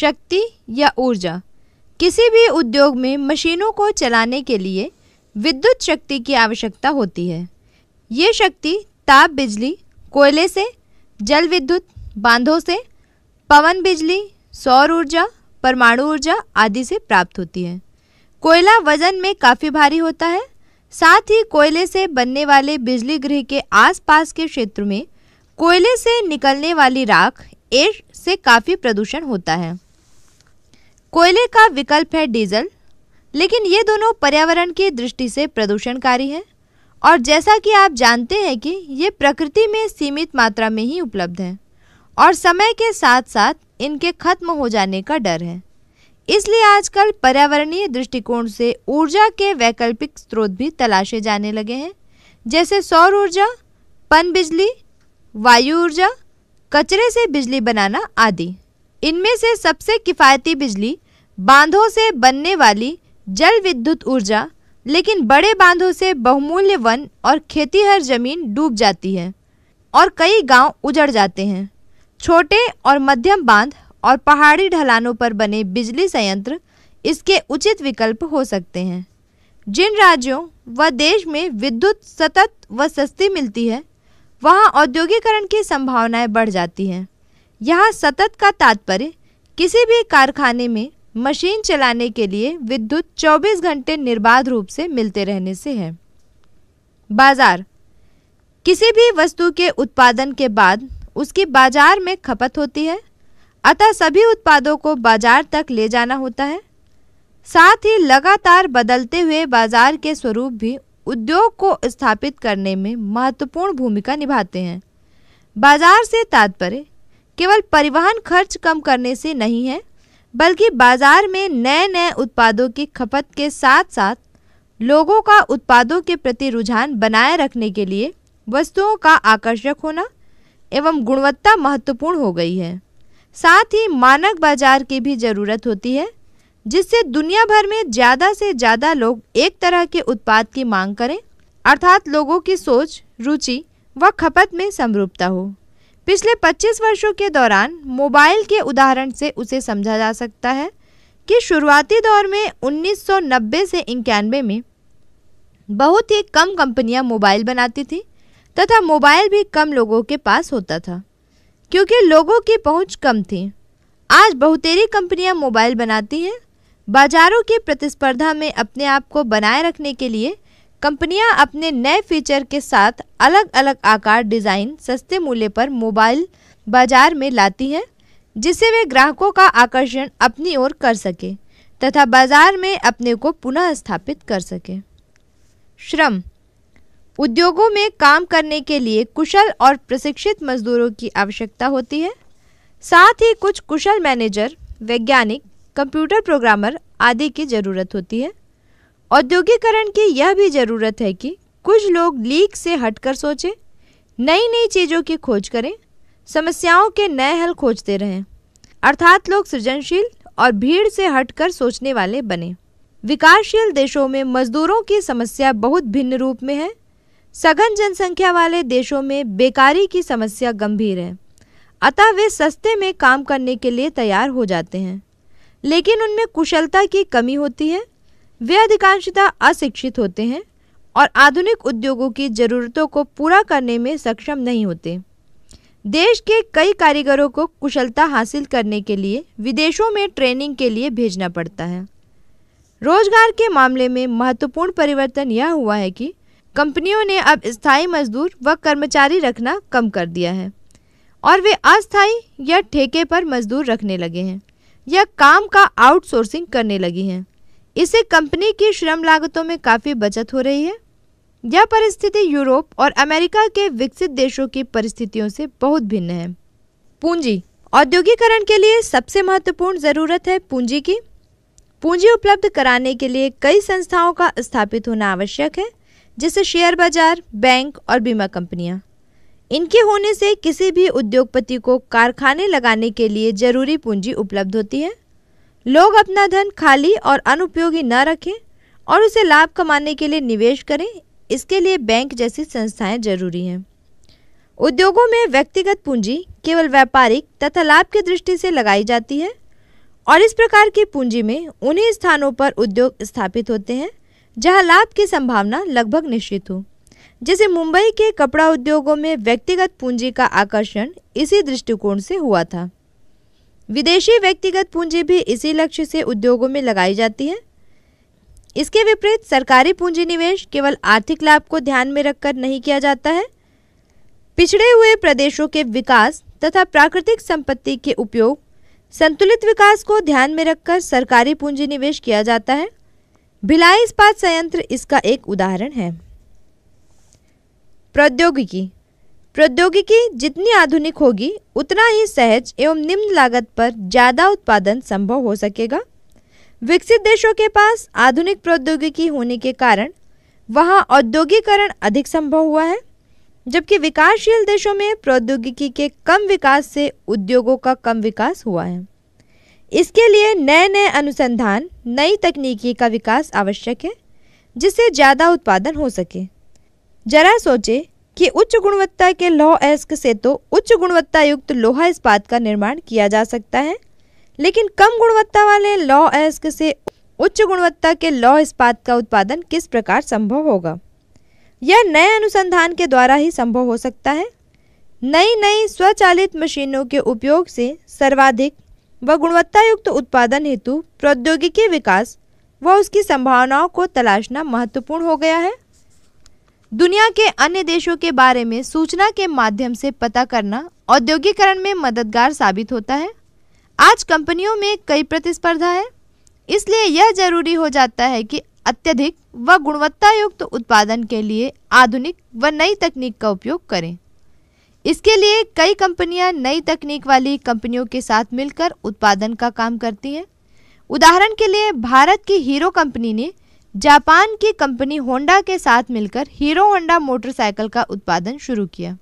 शक्ति या ऊर्जा किसी भी उद्योग में मशीनों को चलाने के लिए विद्युत शक्ति की आवश्यकता होती है ये शक्ति ताप बिजली कोयले से जल विद्युत बांधों से पवन बिजली सौर ऊर्जा परमाणु ऊर्जा आदि से प्राप्त होती है कोयला वजन में काफ़ी भारी होता है साथ ही कोयले से बनने वाले बिजली गृह के आसपास के क्षेत्र में कोयले से निकलने वाली राख एयर से काफ़ी प्रदूषण होता है कोयले का विकल्प है डीजल लेकिन ये दोनों पर्यावरण की दृष्टि से प्रदूषणकारी हैं और जैसा कि आप जानते हैं कि ये प्रकृति में सीमित मात्रा में ही उपलब्ध हैं और समय के साथ साथ इनके खत्म हो जाने का डर है इसलिए आजकल पर्यावरणीय दृष्टिकोण से ऊर्जा के वैकल्पिक स्रोत भी तलाशे जाने लगे हैं जैसे सौर ऊर्जा पन बिजली वायु ऊर्जा कचरे से बिजली बनाना आदि इनमें से सबसे किफ़ायती बिजली बांधों से बनने वाली जल विद्युत ऊर्जा लेकिन बड़े बांधों से बहुमूल्य वन और खेतीहर जमीन डूब जाती है और कई गांव उजड़ जाते हैं छोटे और मध्यम बांध और पहाड़ी ढलानों पर बने बिजली संयंत्र इसके उचित विकल्प हो सकते हैं जिन राज्यों व देश में विद्युत सतत व सस्ती मिलती है वहाँ औद्योगिकरण की संभावनाएं बढ़ जाती हैं यहाँ सतत का तात्पर्य किसी भी कारखाने में मशीन चलाने के लिए विद्युत 24 घंटे निर्बाध रूप से मिलते रहने से है बाजार किसी भी वस्तु के उत्पादन के बाद उसकी बाजार में खपत होती है अतः सभी उत्पादों को बाजार तक ले जाना होता है साथ ही लगातार बदलते हुए बाजार के स्वरूप भी उद्योग को स्थापित करने में महत्वपूर्ण भूमिका निभाते हैं बाजार से तात्पर्य केवल परिवहन खर्च कम करने से नहीं है बल्कि बाजार में नए नए उत्पादों की खपत के साथ साथ लोगों का उत्पादों के प्रति रुझान बनाए रखने के लिए वस्तुओं का आकर्षक होना एवं गुणवत्ता महत्वपूर्ण हो गई है साथ ही मानक बाजार की भी ज़रूरत होती है जिससे दुनिया भर में ज़्यादा से ज़्यादा लोग एक तरह के उत्पाद की मांग करें अर्थात लोगों की सोच रुचि व खपत में समरूपता हो पिछले 25 वर्षों के दौरान मोबाइल के उदाहरण से उसे समझा जा सकता है कि शुरुआती दौर में 1990 से इक्यानवे में बहुत ही कम कंपनियां मोबाइल बनाती थीं तथा मोबाइल भी कम लोगों के पास होता था क्योंकि लोगों की पहुंच कम थी आज बहुतेरी कंपनियां मोबाइल बनाती हैं बाजारों की प्रतिस्पर्धा में अपने आप को बनाए रखने के लिए कंपनियां अपने नए फीचर के साथ अलग अलग आकार डिज़ाइन सस्ते मूल्य पर मोबाइल बाजार में लाती हैं जिससे वे ग्राहकों का आकर्षण अपनी ओर कर सकें तथा बाजार में अपने को पुनः स्थापित कर सकें श्रम उद्योगों में काम करने के लिए कुशल और प्रशिक्षित मजदूरों की आवश्यकता होती है साथ ही कुछ कुशल मैनेजर वैज्ञानिक कंप्यूटर प्रोग्रामर आदि की ज़रूरत होती है औद्योगिकरण की यह भी ज़रूरत है कि कुछ लोग लीक से हटकर सोचें नई नई चीज़ों की खोज करें समस्याओं के नए हल खोजते रहें अर्थात लोग सृजनशील और भीड़ से हटकर सोचने वाले बने विकासशील देशों में मजदूरों की समस्या बहुत भिन्न रूप में है सघन जनसंख्या वाले देशों में बेकारी की समस्या गंभीर है अतः वे सस्ते में काम करने के लिए तैयार हो जाते हैं लेकिन उनमें कुशलता की कमी होती है वे अधिकांशतः अशिक्षित होते हैं और आधुनिक उद्योगों की ज़रूरतों को पूरा करने में सक्षम नहीं होते देश के कई कारीगरों को कुशलता हासिल करने के लिए विदेशों में ट्रेनिंग के लिए भेजना पड़ता है रोजगार के मामले में महत्वपूर्ण परिवर्तन यह हुआ है कि कंपनियों ने अब स्थायी मजदूर व कर्मचारी रखना कम कर दिया है और वे अस्थायी या ठेके पर मजदूर रखने लगे हैं या काम का आउटसोर्सिंग करने लगी हैं इससे कंपनी की श्रम लागतों में काफ़ी बचत हो रही है यह परिस्थिति यूरोप और अमेरिका के विकसित देशों की परिस्थितियों से बहुत भिन्न है पूंजी औद्योगिकरण के लिए सबसे महत्वपूर्ण ज़रूरत है पूंजी की पूंजी उपलब्ध कराने के लिए कई संस्थाओं का स्थापित होना आवश्यक है जैसे शेयर बाजार बैंक और बीमा कंपनियां। इनके होने से किसी भी उद्योगपति को कारखाने लगाने के लिए जरूरी पूंजी उपलब्ध होती है लोग अपना धन खाली और अनुपयोगी न रखें और उसे लाभ कमाने के लिए निवेश करें इसके लिए बैंक जैसी संस्थाएं जरूरी हैं उद्योगों में व्यक्तिगत पूंजी केवल व्यापारिक तथा लाभ की दृष्टि से लगाई जाती है और इस प्रकार की पूंजी में उन्हीं स्थानों पर उद्योग स्थापित होते हैं जहां लाभ की संभावना लगभग निश्चित हो जैसे मुंबई के कपड़ा उद्योगों में व्यक्तिगत पूंजी का आकर्षण इसी दृष्टिकोण से हुआ था विदेशी व्यक्तिगत पूंजी भी इसी लक्ष्य से उद्योगों में लगाई जाती है इसके विपरीत सरकारी पूंजी निवेश केवल आर्थिक लाभ को ध्यान में रखकर नहीं किया जाता है पिछड़े हुए प्रदेशों के विकास तथा प्राकृतिक संपत्ति के उपयोग संतुलित विकास को ध्यान में रखकर सरकारी पूंजी निवेश किया जाता है भिलाई इस्पात संयंत्र इसका एक उदाहरण है प्रौद्योगिकी प्रौद्योगिकी जितनी आधुनिक होगी उतना ही सहज एवं निम्न लागत पर ज़्यादा उत्पादन संभव हो सकेगा विकसित देशों के पास आधुनिक प्रौद्योगिकी होने के कारण वहाँ औद्योगिकरण अधिक संभव हुआ है जबकि विकासशील देशों में प्रौद्योगिकी के कम विकास से उद्योगों का कम विकास हुआ है इसके लिए नए नए अनुसंधान नई तकनीकी का विकास आवश्यक है जिससे ज़्यादा उत्पादन हो सके जरा सोचें कि उच्च गुणवत्ता के लौह अयस्क से तो उच्च गुणवत्ता युक्त लोहा इस्पात का निर्माण किया जा सकता है लेकिन कम गुणवत्ता वाले लौह अयस्क से उच्च गुणवत्ता के लौह इस्पात का उत्पादन किस प्रकार संभव होगा यह नए अनुसंधान के द्वारा ही संभव हो सकता है नई नई स्वचालित मशीनों के उपयोग से सर्वाधिक व गुणवत्तायुक्त उत्पादन हेतु प्रौद्योगिकी विकास व उसकी संभावनाओं को तलाशना महत्वपूर्ण हो गया है दुनिया के अन्य देशों के बारे में सूचना के माध्यम से पता करना औद्योगिकरण में मददगार साबित होता है आज कंपनियों में कई प्रतिस्पर्धा है इसलिए यह जरूरी हो जाता है कि अत्यधिक व गुणवत्ता युक्त तो उत्पादन के लिए आधुनिक व नई तकनीक का उपयोग करें इसके लिए कई कंपनियां नई तकनीक वाली कंपनियों के साथ मिलकर उत्पादन का काम करती हैं उदाहरण के लिए भारत की हीरो कंपनी ने जापान की कंपनी होंडा के साथ मिलकर हीरो होंडा मोटरसाइकिल का उत्पादन शुरू किया